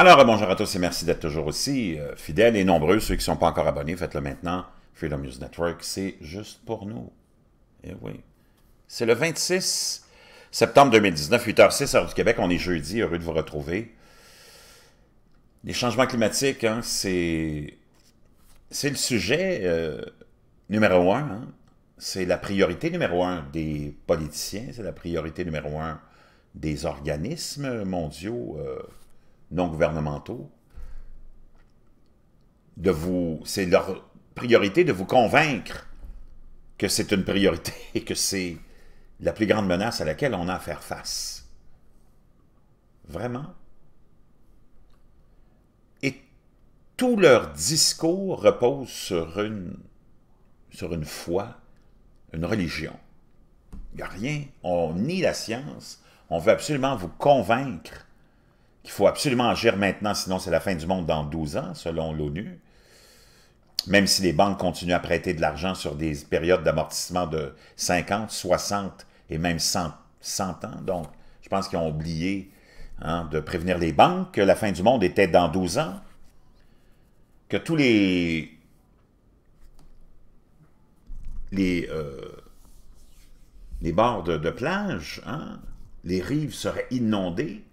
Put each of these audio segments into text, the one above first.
Alors, bonjour à tous et merci d'être toujours aussi euh, fidèles et nombreux. Ceux qui ne sont pas encore abonnés, faites-le maintenant. Freedom News Network, c'est juste pour nous. Et eh oui. C'est le 26 septembre 2019, 8h06, heure du Québec. On est jeudi, heureux de vous retrouver. Les changements climatiques, hein, c'est... C'est le sujet euh, numéro un. Hein. C'est la priorité numéro un des politiciens. C'est la priorité numéro un des organismes mondiaux... Euh, non gouvernementaux de vous. C'est leur priorité de vous convaincre que c'est une priorité et que c'est la plus grande menace à laquelle on a à faire face. Vraiment. Et tout leur discours repose sur une, sur une foi, une religion. Il n'y a rien. On nie la science. On veut absolument vous convaincre qu'il faut absolument agir maintenant, sinon c'est la fin du monde dans 12 ans, selon l'ONU. Même si les banques continuent à prêter de l'argent sur des périodes d'amortissement de 50, 60 et même 100, ans. Donc, je pense qu'ils ont oublié hein, de prévenir les banques que la fin du monde était dans 12 ans, que tous les les, euh, les bords de, plage, hein, les rives seraient inondées,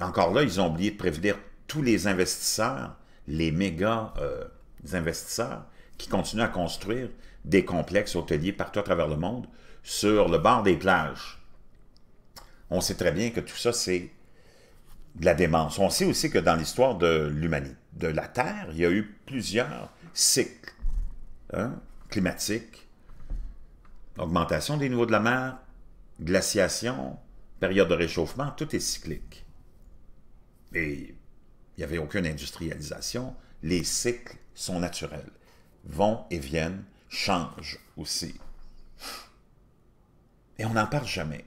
encore là, ils ont oublié de prévenir tous les investisseurs, les méga euh, investisseurs qui continuent à construire des complexes hôteliers partout à travers le monde sur le bord des plages. On sait très bien que tout ça, c'est de la démence. On sait aussi que dans l'histoire de l'humanité, de la Terre, il y a eu plusieurs cycles hein, climatiques, augmentation des niveaux de la mer, glaciation, période de réchauffement, tout est cyclique et il n'y avait aucune industrialisation, les cycles sont naturels. Vont et viennent, changent aussi. Et on n'en parle jamais.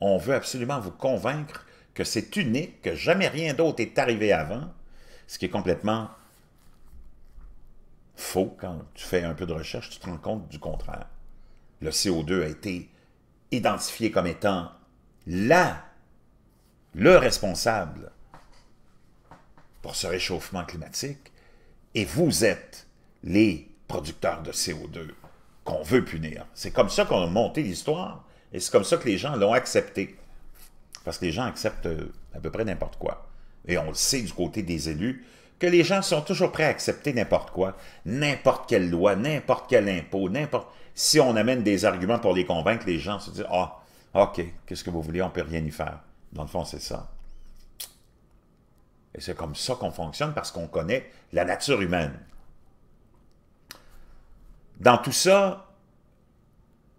On veut absolument vous convaincre que c'est unique, que jamais rien d'autre est arrivé avant, ce qui est complètement faux. Quand tu fais un peu de recherche, tu te rends compte du contraire. Le CO2 a été identifié comme étant là, le responsable pour ce réchauffement climatique, et vous êtes les producteurs de CO2 qu'on veut punir. C'est comme ça qu'on a monté l'histoire, et c'est comme ça que les gens l'ont accepté. Parce que les gens acceptent euh, à peu près n'importe quoi. Et on le sait du côté des élus, que les gens sont toujours prêts à accepter n'importe quoi, n'importe quelle loi, n'importe quel impôt, n'importe... Si on amène des arguments pour les convaincre, les gens se disent « Ah, OK, qu'est-ce que vous voulez, on peut rien y faire. » Dans le fond, c'est ça. Et c'est comme ça qu'on fonctionne parce qu'on connaît la nature humaine. Dans tout ça,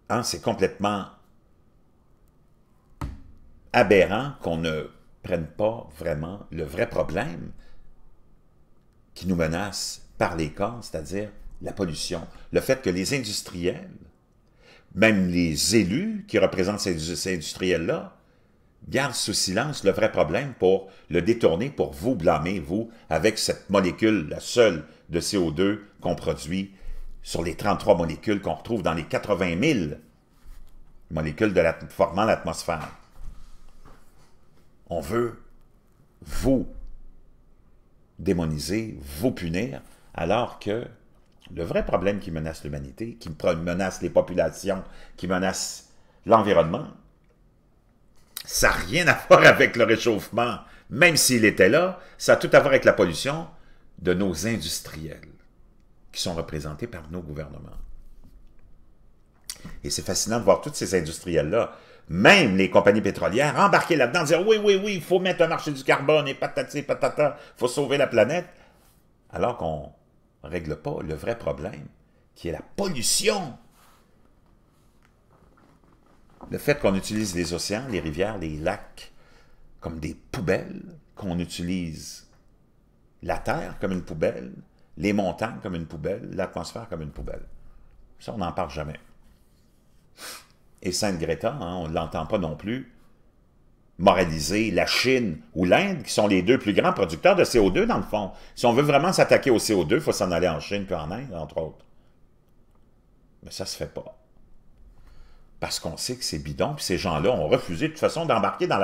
hein, c'est complètement aberrant qu'on ne prenne pas vraiment le vrai problème qui nous menace par les corps, c'est-à-dire la pollution. Le fait que les industriels, même les élus qui représentent ces industriels-là, garde sous silence le vrai problème pour le détourner, pour vous blâmer, vous, avec cette molécule, la seule de CO2 qu'on produit sur les 33 molécules qu'on retrouve dans les 80 000 molécules de formant l'atmosphère. On veut vous démoniser, vous punir, alors que le vrai problème qui menace l'humanité, qui menace les populations, qui menace l'environnement, ça n'a rien à voir avec le réchauffement, même s'il était là, ça a tout à voir avec la pollution de nos industriels qui sont représentés par nos gouvernements. Et c'est fascinant de voir tous ces industriels-là, même les compagnies pétrolières, embarquer là-dedans, dire oui, oui, oui, il faut mettre un marché du carbone et patati patata, il faut sauver la planète, alors qu'on ne règle pas le vrai problème, qui est la pollution le fait qu'on utilise les océans, les rivières, les lacs comme des poubelles, qu'on utilise la terre comme une poubelle, les montagnes comme une poubelle, l'atmosphère comme une poubelle. Ça, on n'en parle jamais. Et Sainte Greta, hein, on ne l'entend pas non plus moraliser la Chine ou l'Inde, qui sont les deux plus grands producteurs de CO2 dans le fond. Si on veut vraiment s'attaquer au CO2, il faut s'en aller en Chine qu'en Inde, entre autres. Mais ça ne se fait pas parce qu'on sait que c'est bidon, puis ces gens-là ont refusé de toute façon d'embarquer dans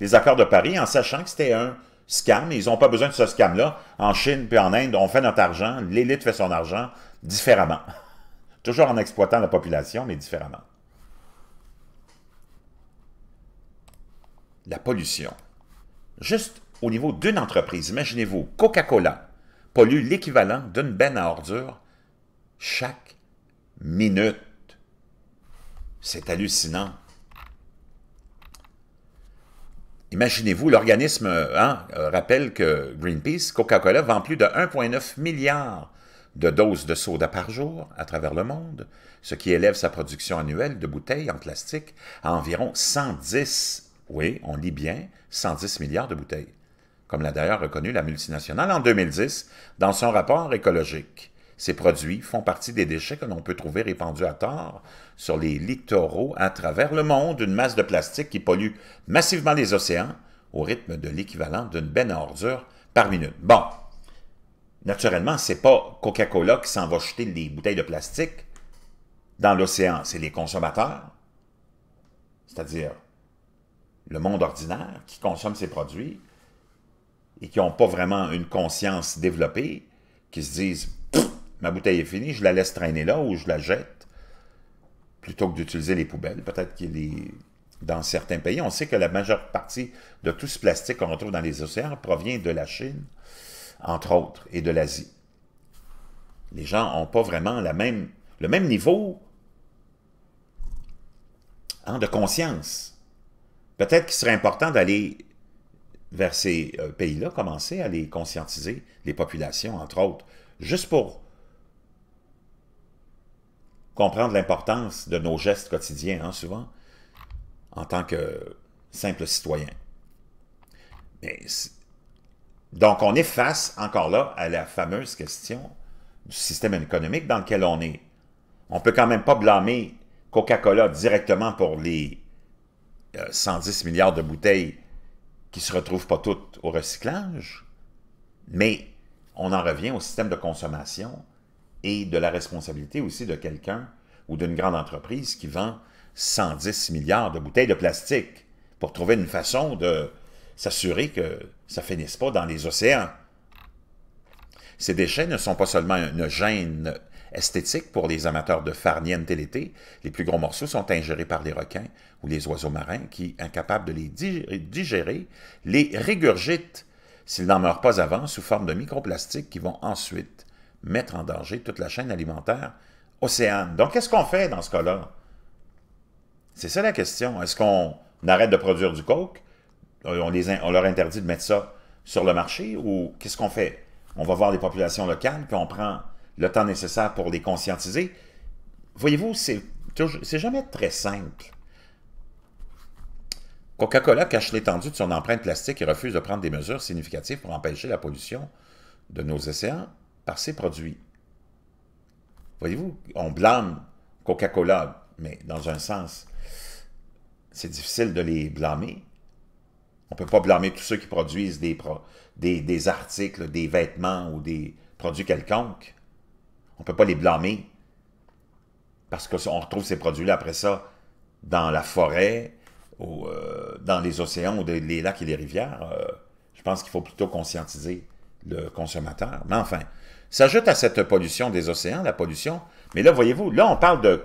les accords de Paris en sachant que c'était un scam, ils n'ont pas besoin de ce scam-là. En Chine puis en Inde, on fait notre argent, l'élite fait son argent différemment. Toujours en exploitant la population, mais différemment. La pollution. Juste au niveau d'une entreprise, imaginez-vous, Coca-Cola pollue l'équivalent d'une benne à ordures chaque minute. C'est hallucinant. Imaginez-vous, l'organisme hein, euh, rappelle que Greenpeace, Coca-Cola, vend plus de 1,9 milliard de doses de soda par jour à travers le monde, ce qui élève sa production annuelle de bouteilles en plastique à environ 110, oui, on lit bien, 110 milliards de bouteilles, comme l'a d'ailleurs reconnu la multinationale en 2010 dans son rapport écologique. Ces produits font partie des déchets que l'on peut trouver répandus à tort sur les littoraux à travers le monde, une masse de plastique qui pollue massivement les océans au rythme de l'équivalent d'une benne à ordures par minute. Bon, naturellement, ce n'est pas Coca-Cola qui s'en va jeter les bouteilles de plastique dans l'océan, c'est les consommateurs, c'est-à-dire le monde ordinaire qui consomme ces produits et qui n'ont pas vraiment une conscience développée, qui se disent ma bouteille est finie, je la laisse traîner là ou je la jette, plutôt que d'utiliser les poubelles. Peut-être qu'il est dans certains pays. On sait que la majeure partie de tout ce plastique qu'on retrouve dans les océans provient de la Chine, entre autres, et de l'Asie. Les gens n'ont pas vraiment la même, le même niveau hein, de conscience. Peut-être qu'il serait important d'aller vers ces euh, pays-là, commencer à les conscientiser, les populations, entre autres, juste pour comprendre l'importance de nos gestes quotidiens, hein, souvent, en tant que simple citoyen. Mais donc, on est face, encore là, à la fameuse question du système économique dans lequel on est. On ne peut quand même pas blâmer Coca-Cola directement pour les 110 euh, milliards de bouteilles qui ne se retrouvent pas toutes au recyclage, mais on en revient au système de consommation et de la responsabilité aussi de quelqu'un ou d'une grande entreprise qui vend 110 milliards de bouteilles de plastique pour trouver une façon de s'assurer que ça ne finisse pas dans les océans. Ces déchets ne sont pas seulement une gêne esthétique pour les amateurs de farniente l'été. Les plus gros morceaux sont ingérés par les requins ou les oiseaux marins qui, incapables de les digérer, les régurgitent s'ils n'en meurent pas avant sous forme de microplastiques qui vont ensuite mettre en danger toute la chaîne alimentaire océane. Donc, qu'est-ce qu'on fait dans ce cas-là? C'est ça la question. Est-ce qu'on arrête de produire du coke? Euh, on, les on leur interdit de mettre ça sur le marché? Ou qu'est-ce qu'on fait? On va voir les populations locales, puis on prend le temps nécessaire pour les conscientiser. Voyez-vous, c'est jamais très simple. Coca-Cola cache l'étendue de son empreinte plastique et refuse de prendre des mesures significatives pour empêcher la pollution de nos océans par ces produits. Voyez-vous, on blâme Coca-Cola, mais dans un sens, c'est difficile de les blâmer. On ne peut pas blâmer tous ceux qui produisent des, articles, des vêtements ou des produits quelconques. On ne peut pas les blâmer parce qu'on retrouve ces produits-là après ça dans la forêt, ou euh, dans les océans ou les lacs et les rivières. Euh, je pense qu'il faut plutôt conscientiser le consommateur. Mais enfin, s'ajoute à cette pollution des océans, la pollution. Mais là, voyez-vous, là, on parle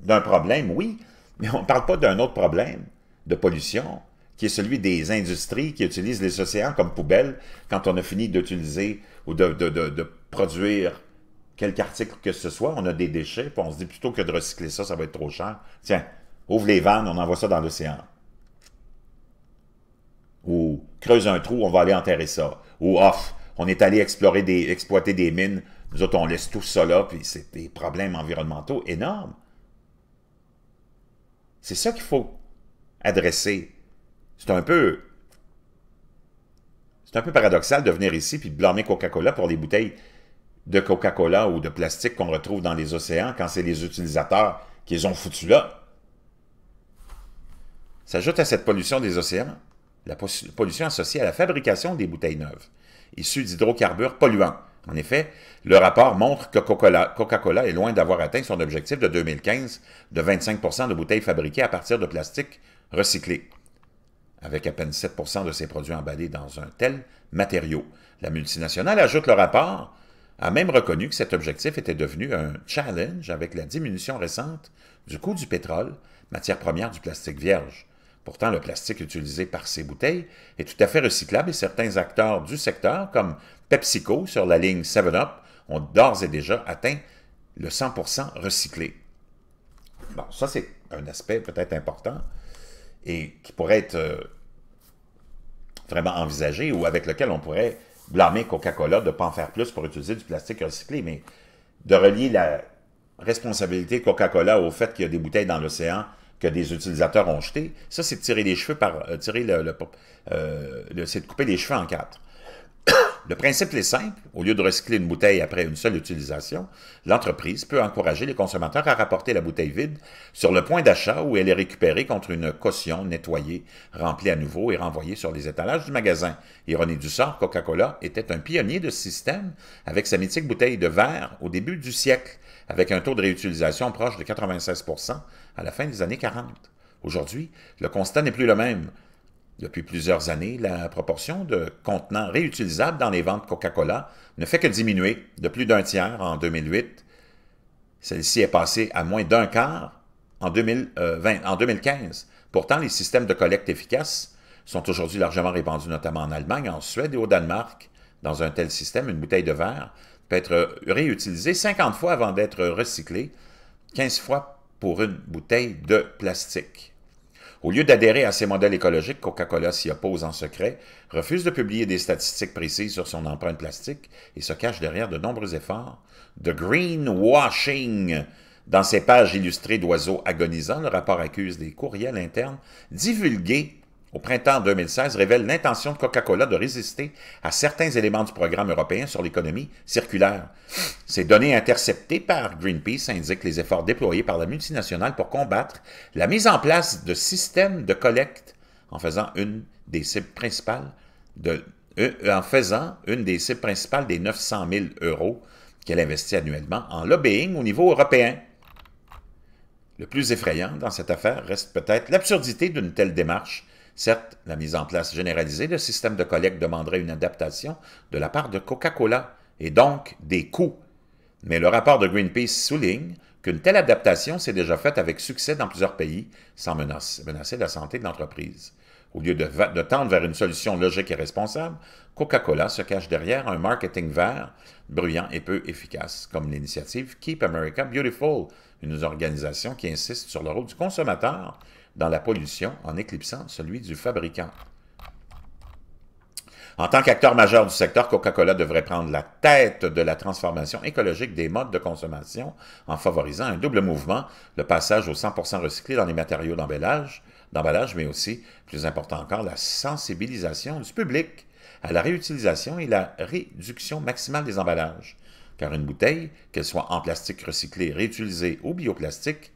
d'un problème, oui, mais on ne parle pas d'un autre problème de pollution, qui est celui des industries qui utilisent les océans comme poubelles. quand on a fini d'utiliser ou de, produire quelque article que ce soit. On a des déchets, puis on se dit plutôt que de recycler ça, ça va être trop cher. Tiens, ouvre les vannes, on envoie ça dans l'océan. Ou creuse un trou, on va aller enterrer ça. Ou off, on est allé exploiter des mines. Nous autres, on laisse tout ça là, puis c'est des problèmes environnementaux énormes. C'est ça qu'il faut adresser. C'est un peu... C'est un peu paradoxal de venir ici puis de blâmer Coca-Cola pour les bouteilles de Coca-Cola ou de plastique qu'on retrouve dans les océans quand c'est les utilisateurs qui les ont foutus là. S'ajoute à cette pollution des océans la pollution associée à la fabrication des bouteilles neuves issus d'hydrocarbures polluants. En effet, le rapport montre que Coca-Cola est loin d'avoir atteint son objectif de 2015 de 25 de bouteilles fabriquées à partir de plastique recyclé. Avec à peine 7 de ses produits emballés dans un tel matériau. La multinationale ajoute le rapport a même reconnu que cet objectif était devenu un challenge avec la diminution récente du coût du pétrole, matière première du plastique vierge. Pourtant, le plastique utilisé par ces bouteilles est tout à fait recyclable et certains acteurs du secteur, comme PepsiCo sur la ligne 7-Up, ont d'ores et déjà atteint le 100% recyclé. Bon, ça c'est un aspect peut-être important et qui pourrait être euh, vraiment envisagé ou avec lequel on pourrait blâmer Coca-Cola de ne pas en faire plus pour utiliser du plastique recyclé, mais de relier la responsabilité de Coca-Cola au fait qu'il y a des bouteilles dans l'océan que des utilisateurs ont jeté, ça, c'est de tirer les cheveux par. Euh, tirer euh, le. c'est de couper les cheveux en quatre. le principe est simple. Au lieu de recycler une bouteille après une seule utilisation, l'entreprise peut encourager les consommateurs à rapporter la bouteille vide sur le point d'achat où elle est récupérée contre une caution nettoyée, remplie à nouveau et renvoyée sur les étalages du magasin. Ironie du sort, Coca-Cola était un pionnier de ce système avec sa mythique bouteille de verre au début du siècle avec un taux de réutilisation proche de 96 à la fin des années 40. Aujourd'hui, le constat n'est plus le même. Depuis plusieurs années, la proportion de contenants réutilisables dans les ventes Coca-Cola ne fait que diminuer de plus d'un tiers en 2008. Celle-ci est passée à moins d'un quart en, euh, en 2015. Pourtant, les systèmes de collecte efficaces sont aujourd'hui largement répandus, notamment en Allemagne, en Suède et au Danemark. Dans un tel système, une bouteille de verre peut être euh, réutilisé 50 fois avant d'être recyclé, 15 fois pour une bouteille de plastique. Au lieu d'adhérer à ces modèles écologiques, Coca-Cola s'y oppose en secret, refuse de publier des statistiques précises sur son empreinte plastique et se cache derrière de nombreux efforts de greenwashing. Dans ses pages illustrées d'oiseaux agonisants, le rapport accuse des courriels internes divulgués au printemps 2016 révèle l'intention de Coca-Cola de résister à certains éléments du programme européen sur l'économie circulaire. Ces données interceptées par Greenpeace indiquent les efforts déployés par la multinationale pour combattre la mise en place de systèmes de collecte en faisant une des cibles principales euh, euh, en faisant une des principales des 900 000 euros qu'elle investit annuellement en lobbying au niveau européen. Le plus effrayant dans cette affaire reste peut-être l'absurdité d'une telle démarche Certes, la mise en place généralisée de systèmes de collecte demanderait une adaptation de la part de Coca-Cola et donc des coûts. Mais le rapport de Greenpeace souligne qu'une telle adaptation s'est déjà faite avec succès dans plusieurs pays sans menacer la santé de l'entreprise. Au lieu de, de, tendre vers une solution logique et responsable, Coca-Cola se cache derrière un marketing vert bruyant et peu efficace, comme l'initiative Keep America Beautiful, une organisation qui insiste sur le rôle du consommateur dans la pollution en éclipsant celui du fabricant. En tant qu'acteur majeur du secteur, Coca-Cola devrait prendre la tête de la transformation écologique des modes de consommation en favorisant un double mouvement, le passage au 100% recyclé dans les matériaux d'emballage, d'emballage, mais aussi, plus important encore, la sensibilisation du public à la réutilisation et la réduction maximale des emballages. Car une bouteille, qu'elle soit en plastique recyclé, réutilisé ou bioplastique,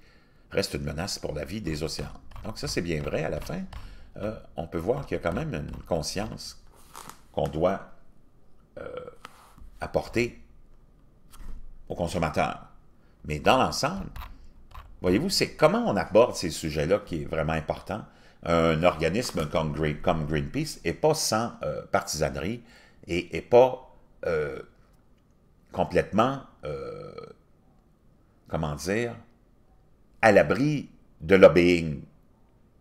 reste une menace pour la vie des océans. Donc ça, c'est bien vrai. À la fin, euh, on peut voir qu'il y a quand même une conscience qu'on doit euh, apporter aux consommateurs. Mais dans l'ensemble, voyez-vous, c'est comment on aborde ces sujets-là qui est vraiment important. Un organisme comme, Greenpeace n'est pas sans euh, partisanerie et n'est pas complètement, comment dire, à l'abri de lobbying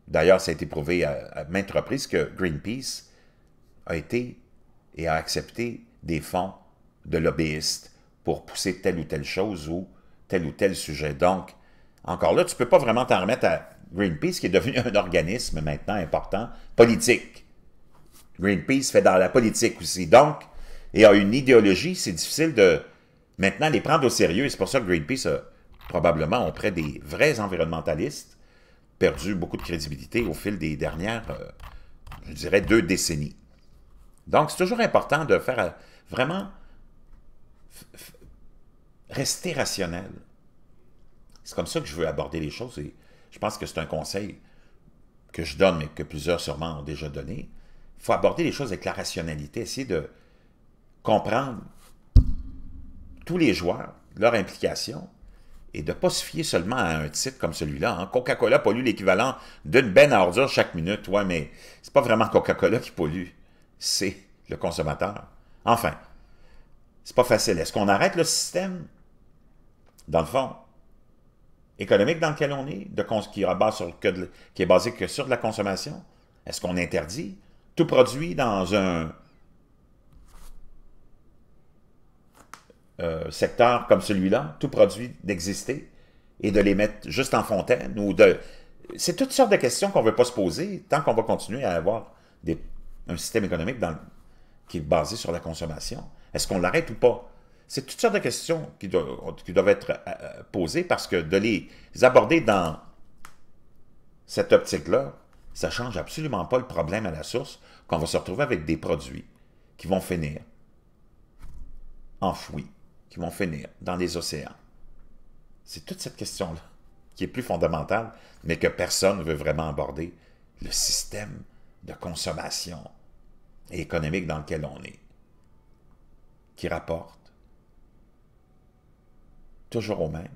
D'ailleurs, ça a été prouvé à, maintes reprises que Greenpeace a été et a accepté des fonds de lobbyistes pour pousser telle ou telle chose ou tel ou tel sujet. Donc, encore là, tu ne peux pas vraiment t'en remettre à Greenpeace, qui est devenu un organisme maintenant important, politique. Greenpeace fait dans la politique aussi. Donc, et a une idéologie, c'est difficile de maintenant les prendre au sérieux. C'est pour ça que Greenpeace probablement auprès des vrais environnementalistes perdu beaucoup de crédibilité au fil des dernières, euh, je dirais, deux décennies. Donc, c'est toujours important de faire euh, vraiment rester rationnel. C'est comme ça que je veux aborder les choses et je pense que c'est un conseil que je donne, mais que plusieurs sûrement ont déjà donné. Il faut aborder les choses avec la rationalité, essayer de comprendre tous les joueurs, leur implication, et de ne pas se fier seulement à un titre comme celui-là. Hein. Coca-Cola pollue l'équivalent d'une benne à ordure chaque minute, Oui, mais c'est pas vraiment Coca-Cola qui pollue, c'est le consommateur. Enfin, c'est pas facile. Est-ce qu'on arrête le système, dans le fond, économique dans lequel on est, de qui, qui est basé que sur de la consommation? Est-ce qu'on interdit tout produit dans un secteurs secteur comme celui-là, tout produit, d'exister et de les mettre juste en fontaine ou de... C'est toutes sortes de questions qu'on ne veut pas se poser tant qu'on va continuer à avoir un système économique qui est basé sur la consommation. Est-ce qu'on l'arrête ou pas? C'est toutes sortes de questions qui, doivent, être euh, posées parce que de les aborder dans cette optique-là, ça ne change absolument pas le problème à la source qu'on va se retrouver avec des produits qui vont finir enfouis qui vont finir dans les océans? C'est toute cette question-là qui est plus fondamentale, mais que personne ne veut vraiment aborder. Le système de consommation économique dans lequel on est, qui rapporte toujours au même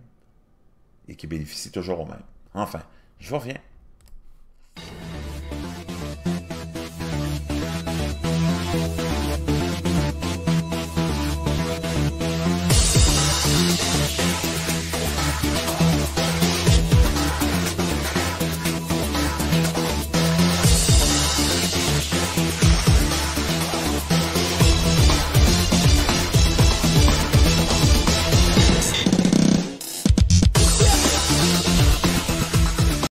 et qui bénéficie toujours au même. Enfin, je reviens